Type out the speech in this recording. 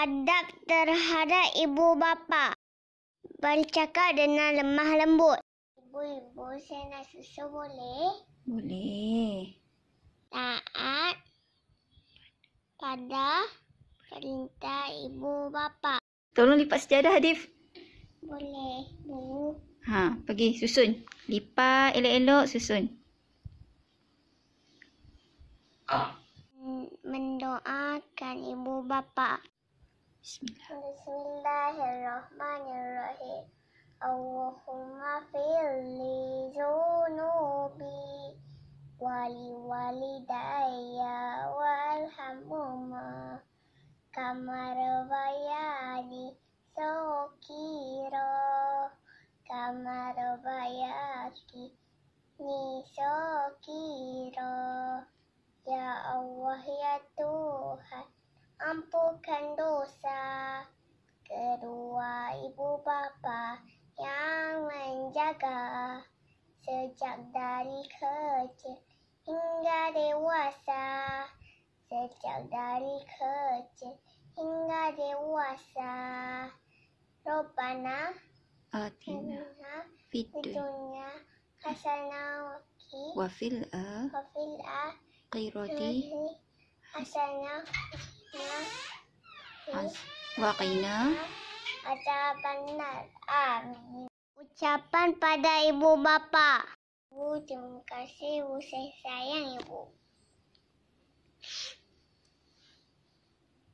adab terhadap ibu bapa. Bercakap dengan lemah lembut. Ibu, ibu, saya nak susu boleh? Boleh. Taat pada perintah ibu bapa. Tolong lipat sejadah, Adif. Boleh, Bu. Ha, pergi susun. Lipat elok-elok susun. Ah. Mendoakan ibu bapa. Bismillahirrahmanirrahim. Allahumma fili junubi wali walidayya walhamuma kamar wayani sokiro. ampunkan dosa kedua ibu bapa yang menjaga sejak dari kecil hingga dewasa sejak dari kecil hingga dewasa Robana Atina Fitunya Hasana Waki Wafil A eh, Wafil eh, A Qiroti Hasana Wakina. Ucapan Amin. Ucapan pada ibu bapa. Bu, terima kasih, bu, saya sayang ibu.